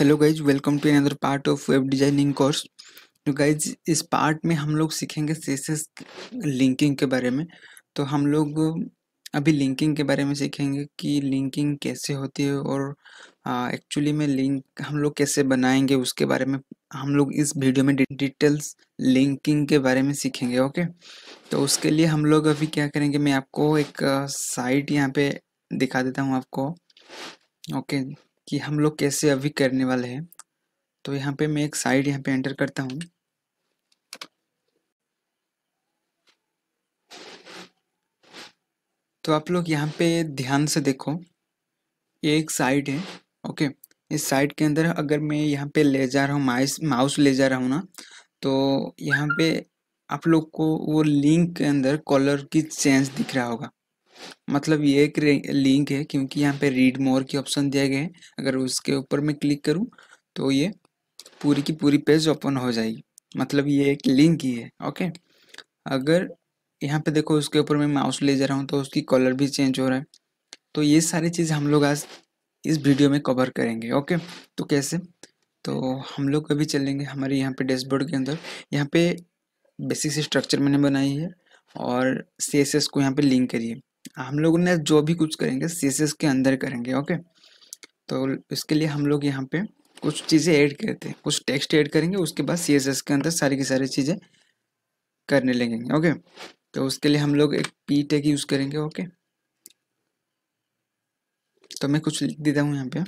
Hello guys welcome to another part of web designing course तो guys इस part में हम लोग सीखेंगे सीसेस लिंकिंग के बारे में तो हम लोग अभी लिंकिंग के बारे में सीखेंगे कि लिंकिंग कैसे होती है और एक्चुअली में लिंक हम लोग कैसे बनाएंगे उसके बारे में हम लोग इस वीडियो में डिटेल्स लिंकिंग के बारे में सीखेंगे ओके तो उसके लिए हम लोग अभी क्या करेंगे मैं आपको एक साइट यहाँ पे दिखा देता हूँ आपको ओके कि हम लोग कैसे अभी करने वाले हैं तो यहाँ पे मैं एक साइट यहाँ पे एंटर करता हूँ तो आप लोग यहाँ पे ध्यान से देखो ये एक साइट है ओके इस साइड के अंदर अगर मैं यहाँ पे ले जा रहा हूँ माइस माउस ले जा रहा हूँ ना तो यहाँ पे आप लोग को वो लिंक के अंदर कॉलर की चेंज दिख रहा होगा मतलब ये एक लिंक है क्योंकि यहाँ पे रीड मोर की ऑप्शन दिया गया है अगर उसके ऊपर मैं क्लिक करूँ तो ये पूरी की पूरी पेज ओपन हो जाएगी मतलब ये एक लिंक ही है ओके अगर यहाँ पे देखो उसके ऊपर मैं माउस ले जा रहा हूँ तो उसकी कॉलर भी चेंज हो रहा है तो ये सारी चीज़ हम लोग आज इस वीडियो में कवर करेंगे ओके तो कैसे तो हम लोग अभी चलेंगे हमारे यहाँ पे डैशबोर्ड के अंदर यहाँ पे बेसिक स्ट्रक्चर मैंने बनाई है और सी को यहाँ पे लिंक करिए हम लोग ने जो भी कुछ करेंगे सी के अंदर करेंगे ओके तो इसके लिए हम लोग यहाँ पे कुछ चीज़ें ऐड करते हैं कुछ टेक्स्ट ऐड करेंगे उसके बाद सी के अंदर सारी की सारी चीज़ें करने लगेंगे ओके तो उसके लिए हम लोग एक पी टैग यूज़ करेंगे ओके तो मैं कुछ लिख देता हूँ यहाँ पे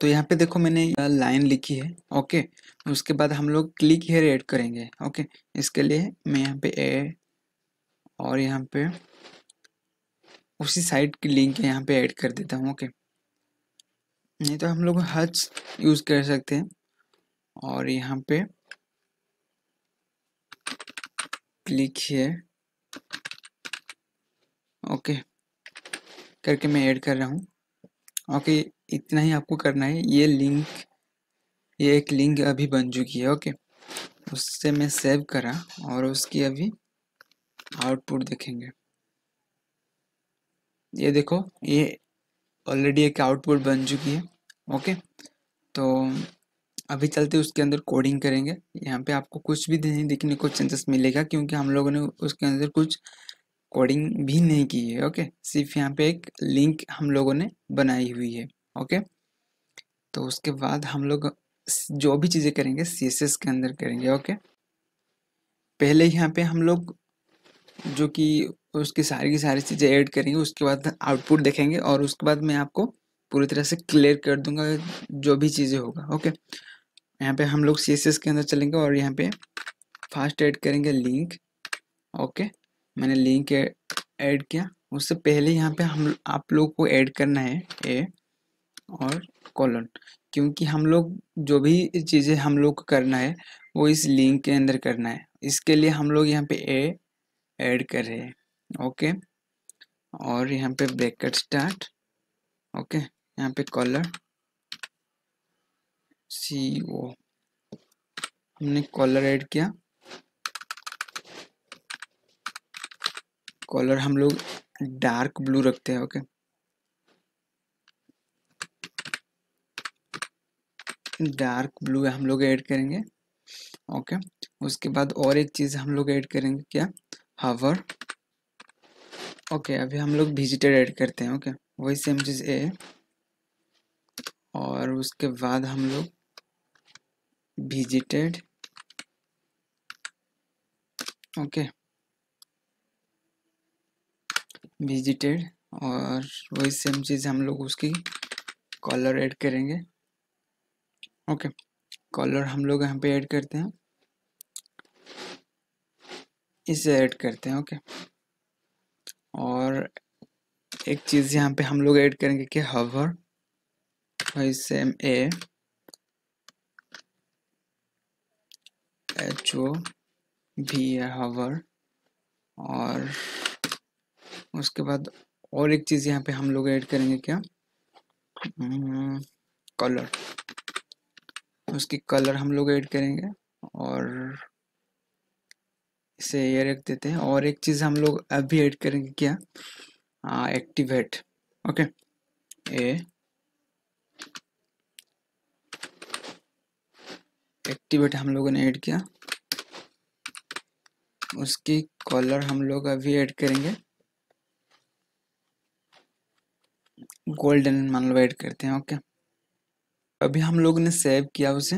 तो यहाँ पे देखो मैंने लाइन लिखी है ओके उसके बाद हम लोग क्लिक हेयर ऐड करेंगे ओके इसके लिए मैं यहाँ पे ए और यहाँ पे उसी साइड की लिंक यहाँ पे ऐड कर देता हूँ ओके नहीं तो हम लोग हज यूज़ कर सकते हैं और यहाँ पे क्लिक हेयर ओके करके मैं ऐड कर रहा हूँ ओके इतना ही आपको करना है ये लिंक ये एक लिंक अभी बन चुकी है ओके उससे मैं सेव करा और उसकी अभी आउटपुट देखेंगे ये देखो ये ऑलरेडी एक आउटपुट बन चुकी है ओके तो अभी चलते उसके अंदर कोडिंग करेंगे यहाँ पे आपको कुछ भी नहीं देखने को चांसेस मिलेगा क्योंकि हम लोगों ने उसके अंदर कुछ कोडिंग भी नहीं की है ओके सिर्फ यहाँ पे एक लिंक हम लोगों ने बनाई हुई है ओके तो उसके बाद हम लोग जो भी चीज़ें करेंगे सी के अंदर करेंगे ओके पहले यहाँ पे हम लोग जो कि उसकी सारी की सारी चीज़ें ऐड करेंगे उसके बाद आउटपुट देखेंगे और उसके बाद मैं आपको पूरी तरह से क्लियर कर दूंगा जो भी चीज़ें होगा ओके यहाँ पे हम लोग सी के अंदर चलेंगे और यहाँ पे फास्ट ऐड करेंगे लिंक ओके मैंने लिंक ऐड किया उससे पहले यहाँ पे हम आप लोग को ऐड करना है ए और कॉलन क्योंकि हम लोग जो भी चीज़ें हम लोग को करना है वो इस लिंक के अंदर करना है इसके लिए हम लोग यहाँ पे ए ऐड कर रहे हैं ओके और यहाँ पे ब्रैकेट स्टार्ट ओके यहाँ पे कॉलर सी ओ हमने कॉलर ऐड किया कॉलर हम लोग डार्क ब्लू रखते हैं ओके डार्क ब्लू हम लोग ऐड करेंगे ओके उसके बाद और एक चीज़ हम लोग ऐड करेंगे क्या हवर ओके अभी हम लोग विजिटर ऐड करते हैं ओके वही सेम चीज़ ए और उसके बाद हम लोग विजिटेड ओके okay. विजिटेड और वही सेम चीज़ हम लोग उसकी कॉलर ऐड करेंगे ओके कॉलर हम लोग यहाँ पे ऐड करते हैं इसे ऐड करते हैं ओके और एक चीज़ यहाँ पे हम लोग ऐड करेंगे कि हवर वही सेम ए एच ओ भी है हवर और उसके बाद और एक चीज़ यहाँ पे हम लोग ऐड करेंगे क्या हम्म, कलर उसकी कलर हम लोग ऐड करेंगे और इसे ये रख देते हैं और एक चीज़ हम लोग अभी ऐड करेंगे क्या आ, एक्टिवेट ओके ए एक्टिवेट हम लोगों ने ऐड किया उसकी कॉलर हम लोग अभी ऐड करेंगे गोल्डन मान लो ऐड करते हैं ओके अभी हम लोग ने सेव किया उसे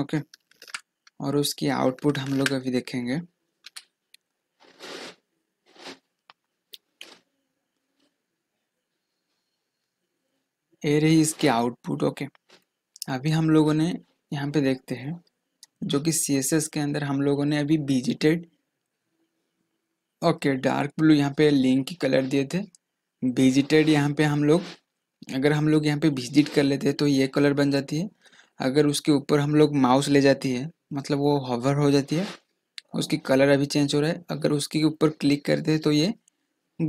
ओके और उसकी आउटपुट हम लोग अभी देखेंगे ये रही इसकी आउटपुट ओके अभी हम लोगों ने यहाँ पे देखते हैं जो कि सी एस एस के अंदर हम लोगों ने अभी विजिटेड ओके डार्क ब्लू यहाँ पे लिंक की कलर दिए थे विजिटेड यहाँ पे हम लोग अगर हम लोग यहाँ पे विजिट कर लेते हैं तो ये कलर बन जाती है अगर उसके ऊपर हम लोग माउस ले जाती है मतलब वो हवर हो जाती है उसकी कलर अभी चेंज हो रहा है अगर उसके ऊपर क्लिक करते हैं तो ये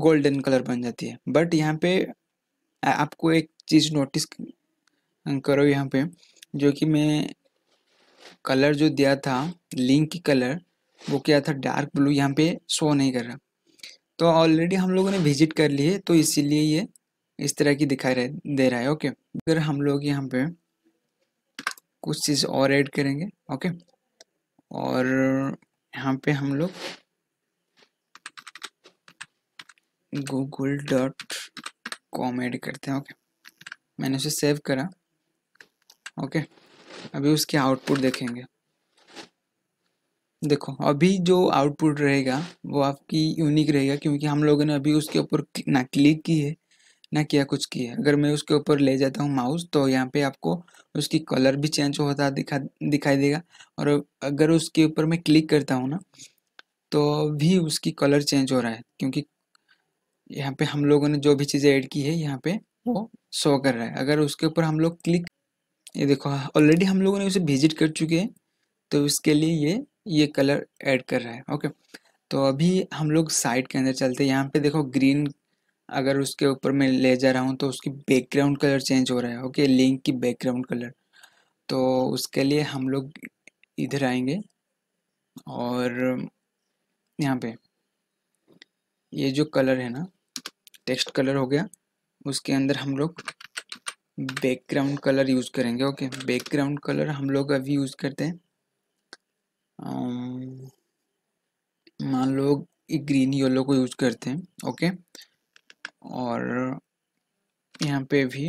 गोल्डन कलर बन जाती है बट यहाँ पे आपको एक चीज़ नोटिस करो यहाँ पे जो कि मैं कलर जो दिया था लिंक की कलर वो क्या था डार्क ब्लू यहाँ पे शो नहीं कर रहा तो ऑलरेडी हम लोगों ने विजिट कर ली है तो इसीलिए ये इस तरह की दिखाई दे रहा है ओके अगर हम लोग यहाँ पे कुछ चीज़ और ऐड करेंगे ओके और यहाँ पे हम लोग गूगल डॉट कॉम ऐड करते हैं ओके मैंने उसे सेव करा ओके अभी उसकी आउटपुट देखेंगे देखो अभी जो आउटपुट रहेगा वो आपकी यूनिक रहेगा क्योंकि हम लोगों ने अभी उसके ऊपर ना क्लिक की है ना किया कुछ किया अगर मैं उसके ऊपर ले जाता हूँ माउस तो यहाँ पे आपको उसकी कलर भी चेंज होता दिखा दिखाई देगा और अगर उसके ऊपर मैं क्लिक करता हूँ ना तो भी उसकी कलर चेंज हो रहा है क्योंकि यहाँ पे हम लोगों ने जो भी चीज़ें ऐड की है यहाँ पे वो शो कर रहा है अगर उसके ऊपर हम लोग क्लिक ये देखो ऑलरेडी हम लोगों ने उसे विजिट कर चुके हैं तो उसके लिए ये ये कलर ऐड कर रहा है ओके तो अभी हम लोग साइड के अंदर चलते हैं यहाँ पे देखो ग्रीन अगर उसके ऊपर मैं ले जा रहा हूँ तो उसकी बैकग्राउंड कलर चेंज हो रहा है ओके लिंक की बैकग्राउंड कलर तो उसके लिए हम लोग इधर आएंगे और यहाँ पे ये जो कलर है ना टेक्स्ट कलर हो गया उसके अंदर हम लोग बैकग्राउंड कलर यूज़ करेंगे ओके बैकग्राउंड कलर हम लोग अभी यूज़ करते हैं मान लो ग्रीन येलो को यूज करते हैं ओके और यहाँ पे भी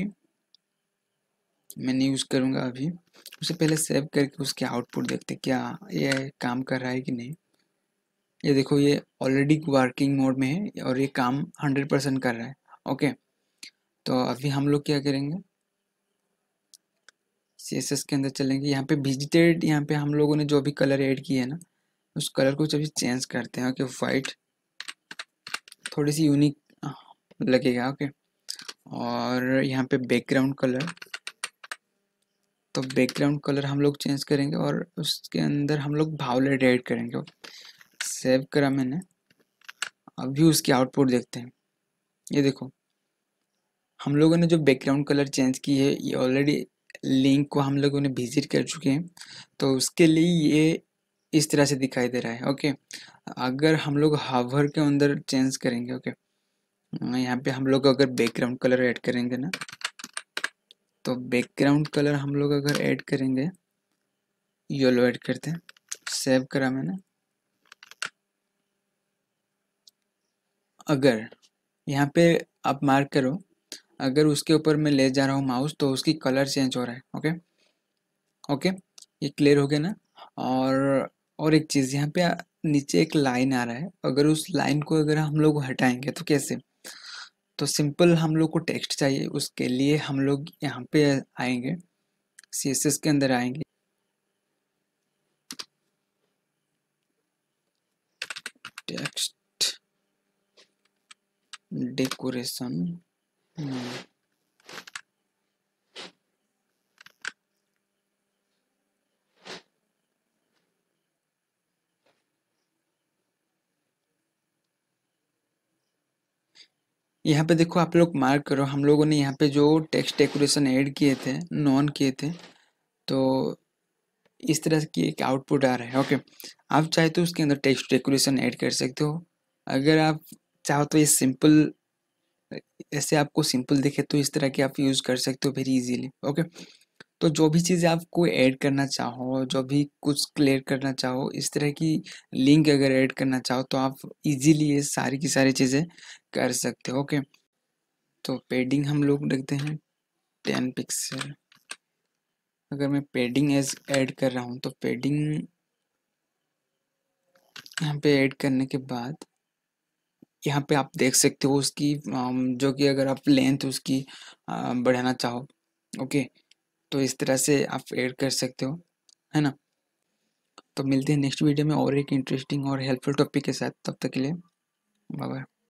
मैं नहीं यूज़ करूँगा अभी उसे पहले सेव करके उसके आउटपुट देखते क्या ये काम कर रहा है कि नहीं ये देखो ये ऑलरेडी वर्किंग मोड में है और ये काम हंड्रेड परसेंट कर रहा है ओके तो अभी हम लोग क्या करेंगे सी के अंदर चलेंगे यहाँ पे विजिटेड यहाँ पे हम लोगों ने जो भी कलर ऐड किया है ना उस कलर को जब चेंज करते हैं ओके वाइट थोड़ी सी यूनिक हाँ, लगेगा ओके और यहाँ पे बैकग्राउंड कलर तो बैकग्राउंड कलर हम लोग चेंज करेंगे और उसके अंदर हम लोग भावलेट ऐड करेंगे ओके सेव करा मैंने अभी उसकी आउटपुट देखते हैं ये देखो हम लोगों ने जो बैकग्राउंड कलर चेंज की है ये ऑलरेडी लिंक को हम लोगों ने विजिट कर चुके हैं तो उसके लिए ये इस तरह से दिखाई दे रहा है ओके अगर हम लोग हावर के अंदर चेंज करेंगे ओके यहाँ पे हम लोग अगर बैकग्राउंड कलर ऐड करेंगे ना तो बैकग्राउंड कलर हम लोग अगर ऐड करेंगे येलो ऐड करते हैं सेव करा मैंने अगर यहाँ पे आप मार्क करो अगर उसके ऊपर मैं ले जा रहा हूँ माउस तो उसकी कलर चेंज हो रहा है ओके ओके ये क्लियर हो गया ना और और एक चीज़ यहाँ पे नीचे एक लाइन आ रहा है अगर उस लाइन को अगर हम लोग हटाएंगे तो कैसे तो सिंपल हम लोग को टेक्स्ट चाहिए उसके लिए हम लोग यहाँ पे आएंगे सी एस एस के अंदर आएंगे टेक्स्ट डेकोरेशन हम्म। यहाँ पे देखो आप लोग मार्क करो हम लोगों ने यहाँ पे जो टेक्स्ट डेकोरेशन ऐड किए थे नॉन किए थे तो इस तरह की एक आउटपुट आ रहा है ओके आप चाहे तो उसके अंदर टेक्स्ट डेकोरेशन ऐड कर सकते हो अगर आप चाहो तो ये सिंपल ऐसे आपको सिंपल दिखे तो इस तरह के आप यूज़ कर सकते हो वेरी इजीली ओके तो जो भी चीज़ें आपको ऐड करना चाहो जो भी कुछ क्लियर करना चाहो इस तरह की लिंक अगर ऐड करना चाहो तो आप इजीली ये सारी की सारी चीज़ें कर सकते हो ओके तो पेडिंग हम लोग देखते हैं टेन पिक्सल अगर मैं पेडिंग एज ऐड कर रहा हूँ तो पेडिंग यहाँ पे ऐड करने के बाद यहाँ पे आप देख सकते हो उसकी जो कि अगर आप लेंथ उसकी बढ़ाना चाहो ओके तो इस तरह से आप ऐड कर सकते हो है ना तो मिलते हैं नेक्स्ट वीडियो में और एक इंटरेस्टिंग और हेल्पफुल टॉपिक के साथ तब तक के लिए बाय